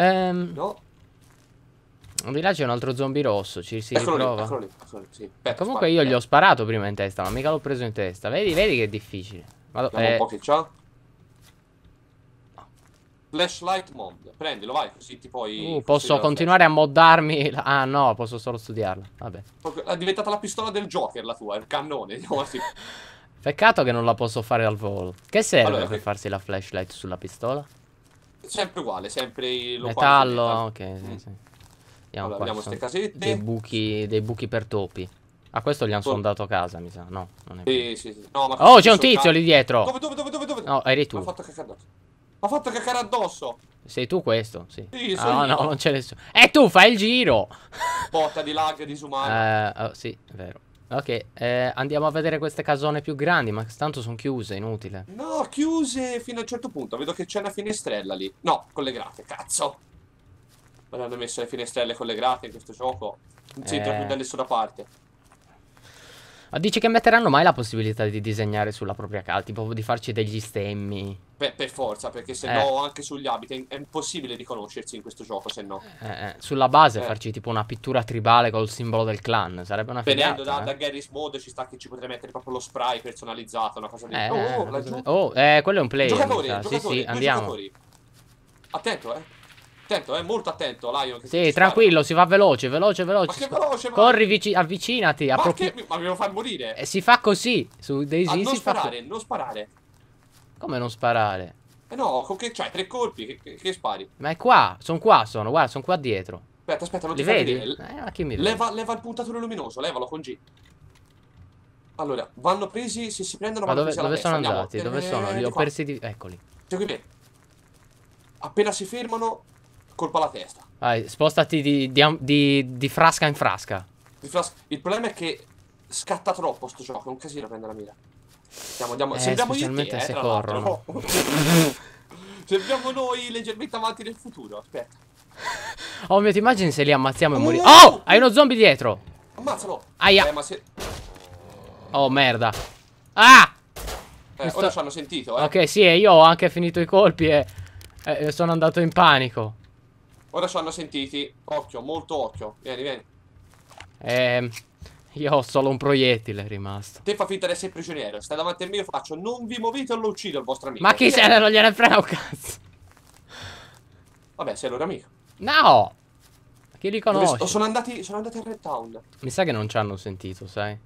Ehm... No. Di là c'è un altro zombie rosso, ci si eccolo riprova. Comunque io gli ho sparato prima in testa, ma mica l'ho preso in testa. Vedi, vedi che è difficile. Vado, eh... un po' che c'ha. Flashlight mod, prendilo, vai, così ti puoi... Uh, posso continuare a moddarmi... Ah no, posso solo studiarla, vabbè. È diventata la pistola del Joker la tua, il cannone, diciamo Peccato che non la posso fare al volo. Che serve allora, per che... farsi la flashlight sulla pistola? Sempre uguale, sempre lo Metallo, ok, sì, mm. sì. Vediamo allora, qua, queste casette. Dei buchi, dei buchi per topi. A questo gli hanno sondato casa, mi sa. No, non è sì, sì, sì. No, Oh, c'è un tizio lì dietro. Dove, dove, dove, dove? dove? No, eri tu. Mi ha fatto cacare addosso. Mi ha fatto cacare addosso. Sei tu questo? Sì. sì ah, no, no, non c'è nessuno. E tu fai il giro. Botta di lag disumano. Eh, uh, oh, sì, è vero. Ok, eh, andiamo a vedere queste casone più grandi, ma tanto sono chiuse, inutile. No, chiuse fino a un certo punto. Vedo che c'è una finestrella lì. No, collegate, cazzo. Ma hanno messo le finestrelle collegate in questo gioco. Non si eh... entra più da nessuna parte. Ah, dici che metteranno mai la possibilità di disegnare sulla propria casa, tipo di farci degli stemmi. Beh, per forza, perché se eh. no anche sugli abiti è impossibile riconoscersi in questo gioco, se no. Eh, eh, sulla base eh. farci tipo una pittura tribale col simbolo del clan, sarebbe una figata. Venendo da, da eh. Garry's Mod ci sta che ci potrei mettere proprio lo spray personalizzato, una cosa di... Eh, oh, eh, oh, la... quello è un play. Giocatore, giocatore, sì, sì, andiamo. Giocatori. Attento, eh. Attento, eh, molto attento, Lion. Sì, tranquillo, si va veloce, veloce, veloce. Ma che veloce, ma... Corri, vici... avvicinati. Ma, approf... ma mi devo far morire. Eh, si fa così. Su Daisy ah, non si sparare, fa... non sparare. Come non sparare? Eh no, con che c'hai? Cioè, tre colpi, che, che, che, spari? Ma è qua, sono qua, sono, guarda, sono qua dietro. Aspetta, aspetta, non Li ti vedi? Eh, ma che mi leva, leva il puntatore luminoso, levalo con G. Allora, vanno presi, se si prendono... Ma dove, dove sono testa. andati? Andiamo. Dove eh, sono? Li ho qua. persi di... Eccoli. Segui me. Appena si fermano, colpa alla testa. Vai, spostati di, di, di, di frasca in frasca. Fras Il problema è che scatta troppo sto gioco, è un casino prendere la mira. Siamo, andiamo. Eh, Sembriamo io te, eh, corrono. Sembriamo noi leggermente avanti nel futuro, aspetta. Oh mio, ti immagini se li ammazziamo e oh, moriamo. Oh! Hai uno zombie dietro! Ammazzalo! Aia! Eh, se... Oh merda! Ah! Eh, sto... ora ci hanno sentito, eh. Ok, sì, io ho anche finito i colpi e... Eh, sono andato in panico. Ora ci hanno sentiti. Occhio, molto occhio. Vieni, vieni. Ehm... Io ho solo un proiettile rimasto. Te fa finta di essere prigioniero. Stai davanti al mio faccio. Non vi muovete o lo uccido il vostro amico. Ma chi se ne non gliene frega un cazzo? Vabbè, sei il loro amico. No! Chi li conosce? sono, andati, sono andati a Red Town. Mi sa che non ci hanno sentito, sai?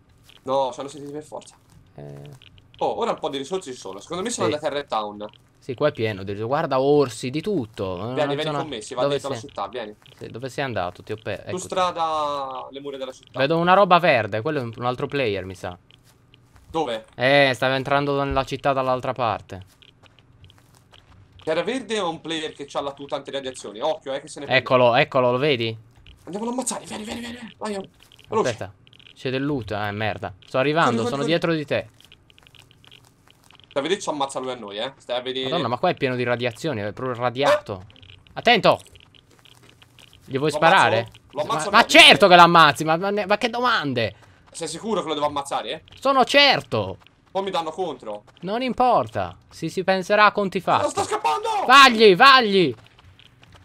No, ci hanno sentito per forza. Eh... Oh, ora un po' di risorse ci sono. Secondo me sono sì. andati a Red Town. Sì, qua è pieno. detto, guarda orsi, di tutto. Vieni, vieni con me, si va dove dentro sei? la città, vieni. Sì, dove sei andato? Ti ho perso. Su ecco. strada, le mura della città. Vedo una roba verde, quello è un altro player, mi sa. Dove? Eh, stava entrando nella città dall'altra parte. Era verde o un player che ha la tuta antiradiazione? Occhio, eh, che se ne prende. Eccolo, eccolo, lo vedi? Andiamo ad ammazzare, vieni, vieni, vieni. Vai, Aspetta, c'è del loot, eh, merda. Sto arrivando, sono dietro di te. Stai a vedere ci ammazza lui a noi, eh. Stai a vedere. Madonna, ma qua è pieno di radiazioni, è proprio radiato. Attento! Gli vuoi sparare? Ma, ma certo che l'ammazzi, ma, ma, ma, che domande? Sei sicuro che lo devo ammazzare? Eh? Sono certo! Poi mi danno contro. Non importa, si si penserà a conti fatti. Sto scappando! Vagli, vagli!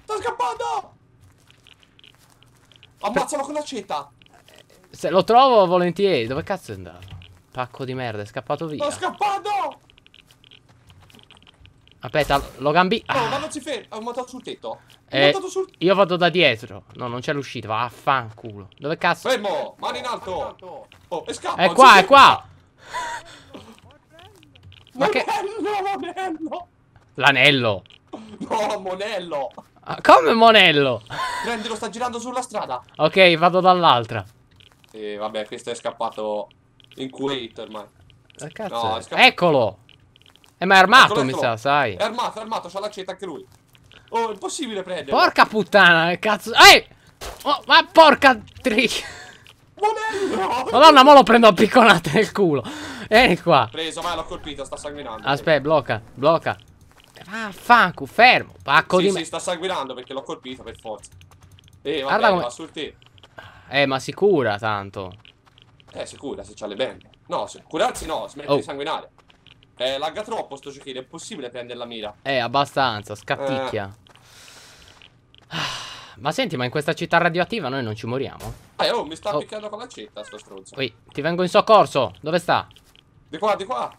Sto scappando! Ammazzalo con l'accetta! Se lo trovo volentieri, dove cazzo è andato? Pacco di merda, è scappato via. Sto scappando! Aspetta, lo cambi. Ah. No, ma non ci fermo. Ho montato sul tetto. Eh, sul... Io vado da dietro. No, non c'è l'uscita. Vaffanculo. Dove cazzo? Fermo, mano in alto. Oh, e scappa. È qua, è qua. ma che... L'anello. L'anello. No, Monello. Ah, come Monello? Prendilo, sta girando sulla strada. Ok, vado dall'altra. Sì, eh, vabbè, questo è scappato in Kuwait ormai. No, è Eccolo. Eh, ma è armato, ecco, mi sa, sai. È armato, è armato, c'ha l'accetta anche lui. Oh, è impossibile prendere Porca puttana, cazzo. Ehi! Oh, ma porca trick. Madonna, mo lo prendo a piccolate nel culo. Vieni qua. Preso, ma l'ho colpito, sta sanguinando. Aspetta, blocca, blocca. Ah, ah, fermo. Pacco sì, di me. Sì, sta sanguinando perché l'ho colpito per forza. Eh, vabbè, Guarda come... va sul te. Eh, ma sicura tanto. Eh, sicura se c'ha le bende. No, curarsi no, smetti oh. di sanguinare. Eh, lagga troppo sto giochino, è possibile prendere la mira. Eh, abbastanza, scatticchia. Eh. Ah, ma senti, ma in questa città radioattiva noi non ci moriamo? Eh, oh, mi sta oh. picchiando con la città, sto stronzo. Qui, ti vengo in soccorso. Dove sta? Di qua, di qua.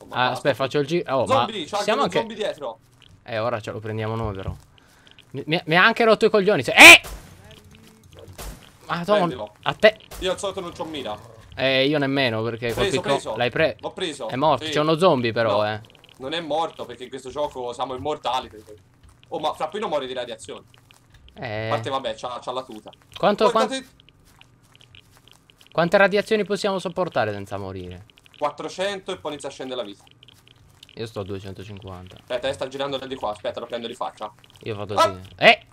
Oh, ah, aspetta, faccio il giro. Oh, zombie, ma... c'è anche siamo anche... dietro. Eh, ora ce lo prendiamo noi, però. Mi, mi, mi ha anche rotto i coglioni. Se... Eh! Ah, Tom, a te. Io al solito non c'ho mira. Eh, io nemmeno perché preso, L'hai preso? L'ho preso. È morto, sì. c'è uno zombie però, no. eh. Non è morto perché in questo gioco siamo immortali. Oh, ma Frappino muore di radiazione. Eh. A parte, vabbè, c'ha la tuta. Quanto, Guardate... Quante radiazioni possiamo sopportare senza morire? 400 e poi inizia a scendere la vita. Io sto a 250. Aspetta, eh, sta girando da di qua. Aspetta, lo prendo di faccia. Io vado ah! lì. Eh!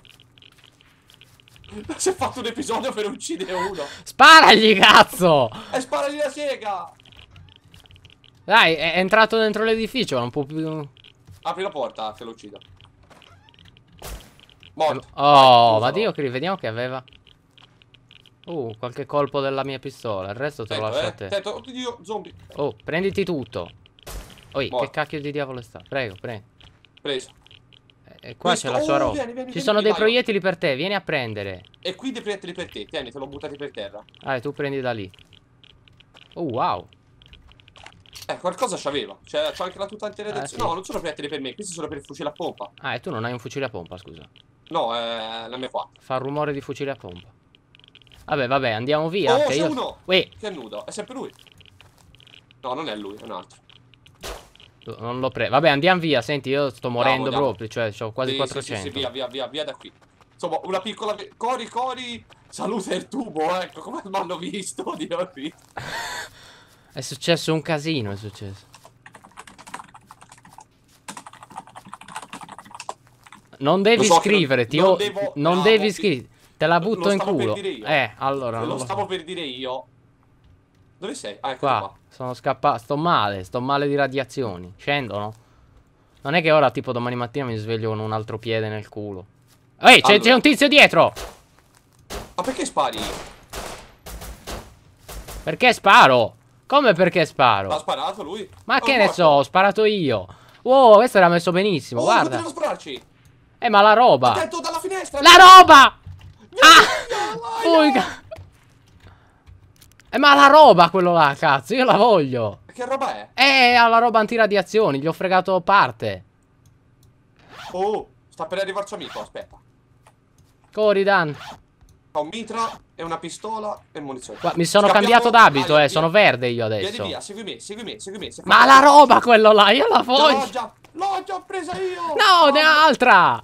Si è fatto un episodio per uccidere uno. Sparagli, cazzo! E sparagli la sega! Dai, è entrato dentro l'edificio, non può più... Apri la porta, se lo uccido. Morto. Oh, Dai, ma Dio, Cri, vediamo che aveva... Uh, qualche colpo della mia pistola. Il resto te lo lascio eh, a te. Sento, oddio, zombie. Oh, prenditi tutto. Oi, Morto. che cacchio di diavolo è sta? Prego, prego. Preso. E qua c'è la sua oh, roba. Vieni, vieni, Ci vieni, sono dei vai. proiettili per te, vieni a prendere. E qui dei proiettili per te, tieni, te l'ho buttati per terra. Ah, e tu prendi da lì. Oh, wow. Eh, qualcosa c'aveva. Cioè, c'ho anche la tuta intera ah, del... Ah, sì. No, non sono proiettili per me, questi sono per il fucile a pompa. Ah, e tu non hai un fucile a pompa, scusa. No, eh, la mia qua. Fa rumore di fucile a pompa. Vabbè, vabbè, andiamo via. Oh, c'è io... uno! Uè. Che è nudo, è sempre lui. No, non è lui, è un altro. Non l'ho preso. Vabbè, andiamo via. Senti, io sto morendo Bravo, proprio. Cioè, ho quasi sì, 400. Sì, sì, via, via, via, via da qui. Insomma, una piccola... Cori, Cori, saluta il tubo, ecco. Come l'hanno visto, Dio è successo un casino, è successo. Non devi so iscriverti, non, non, devo... non no, ah, devi scrivere. Te la butto in culo. Eh, allora. Lo, lo stavo per dire io. Dove sei? Ah, ecco qua. qua. Sono scappato. Sto male, sto male di radiazioni. Scendono. Non è che ora, tipo, domani mattina mi sveglio con un altro piede nel culo. Ehi, allora. c'è un tizio dietro! Ma perché spari? Perché sparo? Come perché sparo? Ha sparato lui. Ma oh, che ne so, ho sparato io. Wow, questo era messo benissimo, oh, guarda. Eh, ma la roba. Attento dalla finestra. La roba! Ah! Fuga! Eh, ma la roba quello là, cazzo, io la voglio. Che roba è? Eh, ha la roba antiradiazioni, gli ho fregato parte. Oh, sta per arrivarci amico, aspetta. Corri, Dan. Ho un mitra e una pistola e munizioni. Qua, mi sono Scappiamo... cambiato d'abito, eh, via. sono verde io adesso. Vieni via, seguimi, seguimi, seguimi. Ma la roba quello là, io la voglio. L'ho già, già, presa io. No, no, ne ha altra.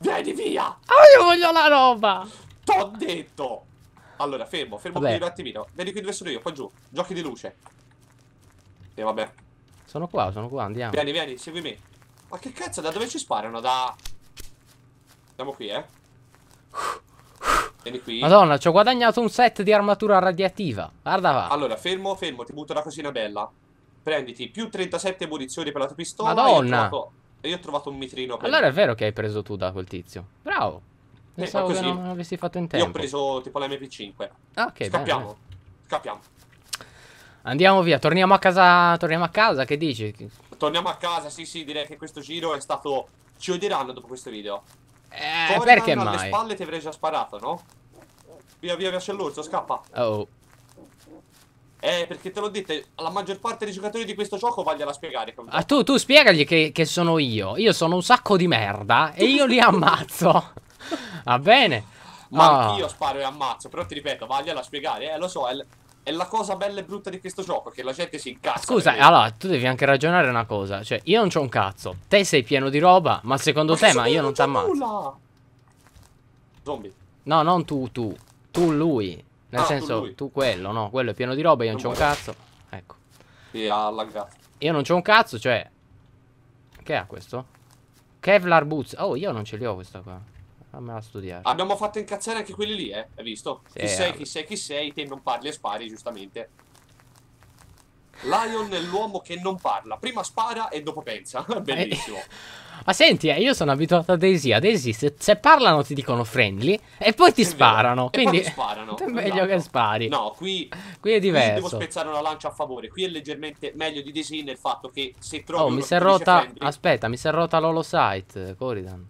Vieni via. Ah, io voglio la roba. T'ho detto. Allora, fermo, fermo un attimino. Vedi qui dove sono io, qua giù. Giochi di luce. E vabbè. Sono qua, sono qua, andiamo. Vieni, vieni, seguimi. Ma che cazzo, da dove ci sparano? Da... Andiamo qui, eh. Vieni qui. Madonna, ci ho guadagnato un set di armatura radiativa. Guarda va. Allora, fermo, fermo, ti butto una cosina bella. Prenditi più 37 munizioni per la tua pistola. Madonna. E io ho trovato, un mitrino. Per allora è vero che hai preso tu da quel tizio. Bravo. Eh, Pensavo eh, che non avessi fatto in tempo. Io ho preso tipo la MP5. Ah, ok. Scappiamo. Bene. Andiamo via, torniamo a casa. Torniamo a casa, che dici? Torniamo a casa, sì, sì, direi che questo giro è stato. Ci odieranno dopo questo video. Eh, Corran perché alle mai? alle spalle ti avrei già sparato, no? Via, via, via, c'è l'orso, scappa. Oh. Eh, perché te l'ho detto, la maggior parte dei giocatori di questo gioco vogliono spiegare. Ah, tu, tu spiegagli che, che, sono io. Io sono un sacco di merda e io li ammazzo. Va bene. Ma oh. anch'io sparo e ammazzo, però ti ripeto, vagliela a spiegare, eh, lo so, è, è la cosa bella e brutta di questo gioco che la gente si incazza. Scusa, allora tu devi anche ragionare una cosa. Cioè, io non c'ho un cazzo. Te sei pieno di roba, ma secondo ma te, ma io non ti ammazzo. Zombie. No, non tu, tu. Tu lui. Nel ah, senso, tu, tu, quello, no. Quello è pieno di roba, io non, non c'ho un cazzo. Ecco. Sì, ha allagato. Io non c'ho un cazzo, cioè. Che ha questo? Kevlar Boots. Oh, io non ce li ho questa qua. Fammela ah, studiare. Abbiamo fatto incazzare anche quelli lì, eh. Hai visto? Sì, chi sei, eh. chi sei, chi sei, te non parli e spari, giustamente. Lion è l'uomo che non parla. Prima spara e dopo pensa. Bellissimo. Eh, ma senti, eh, io sono abituato a Daisy. A Daisy, se, se, parlano, ti dicono friendly e poi ti sparano. Vero. Quindi e poi sparano. È meglio esatto. che spari. No, qui, qui è diverso. Qui devo spezzare una lancia a favore. Qui è leggermente meglio di Daisy nel fatto che se trovi. Oh, mi si è rota. Friendly... Aspetta, mi si è rotta l'Holosite, Coridan.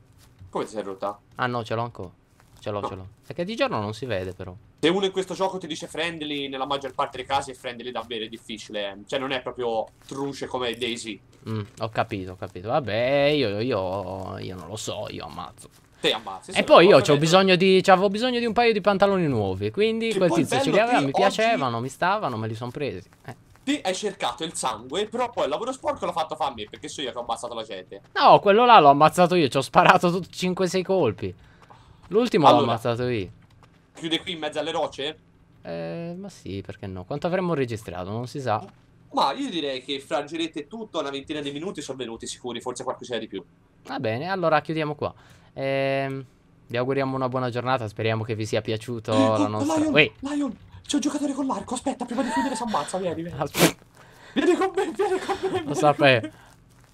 Come ti sei rotta? Ah no, ce l'ho ancora. Ce l'ho, no. ce l'ho. Perché di giorno non si vede però. Se uno in questo gioco ti dice friendly, nella maggior parte dei casi è friendly davvero, difficile. Eh. Cioè non è proprio truce come Daisy. Mm, ho capito, ho capito. Vabbè, io, io, io non lo so, io ammazzo. Te ammazzi. E poi io avevo bisogno, di, bisogno di un paio di pantaloni nuovi. Quindi che quel tizio ce li aveva, mi piacevano, mi stavano, me li sono presi. Eh. Ti hai cercato il sangue, però poi il lavoro sporco l'ho fatto fare a me, perché so io che ho ammazzato la gente. No, quello là l'ho ammazzato io, ci ho sparato 5-6 colpi. L'ultimo allora, l'ho ammazzato io. Chiude qui in mezzo alle rocce? Eh, ma sì, perché no? Quanto avremmo registrato? Non si sa. Ma io direi che frangerete girette tutto, una ventina di minuti sono venuti sicuri, forse qualcosina di più. Va bene, allora chiudiamo qua. Ehm, vi auguriamo una buona giornata, speriamo che vi sia piaciuto eh, la nostra... Lion, Wait. Lion. C'è un giocatore con l'arco, aspetta, prima di chiudere si ammazza, vieni, vieni. Aspetta. Vieni con me, vieni con me. Vieni Lo sapevo.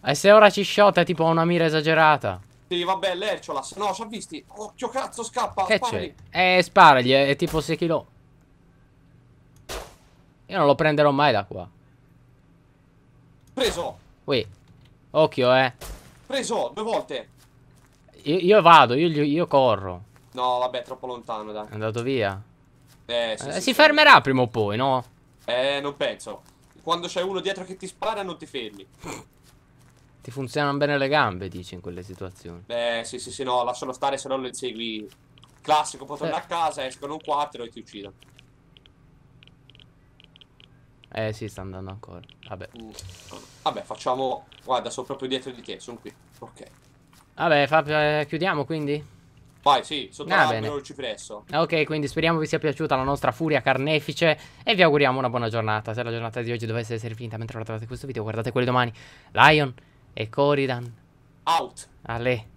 E se ora ci shot è tipo una mira esagerata. Sì, vabbè, l'erciolas. No, ci ha visti. Occhio cazzo, scappa. Che c'è? Eh, sparagli, è, tipo 6 kg. Io non lo prenderò mai da qua. Preso. Qui. Occhio, eh. Preso, due volte. Io, io vado, io, io corro. No, vabbè, troppo lontano, dai. È andato via. Eh, sì, eh, sì, si sì. fermerà prima o poi, no? Eh, non penso. Quando c'è uno dietro che ti spara, non ti fermi. Ti funzionano bene le gambe, dici, in quelle situazioni. Beh, sì, sì, sì, no, lascialo stare, se no lo insegui. Classico, può tornare a eh. casa, escono un quattro e ti uccido. Eh, sì, sta andando ancora. Vabbè. Mm. Vabbè, facciamo... Guarda, sono proprio dietro di te, sono qui. Ok. Vabbè, fa... Eh, chiudiamo, quindi? Vai, sì, sotto ah, l'albero cipresso. Ok, quindi speriamo vi sia piaciuta la nostra furia carnefice e vi auguriamo una buona giornata. Se la giornata di oggi dovesse essere finita mentre guardate questo video, guardate quelli domani. Lion e Coridan. Out. Ale.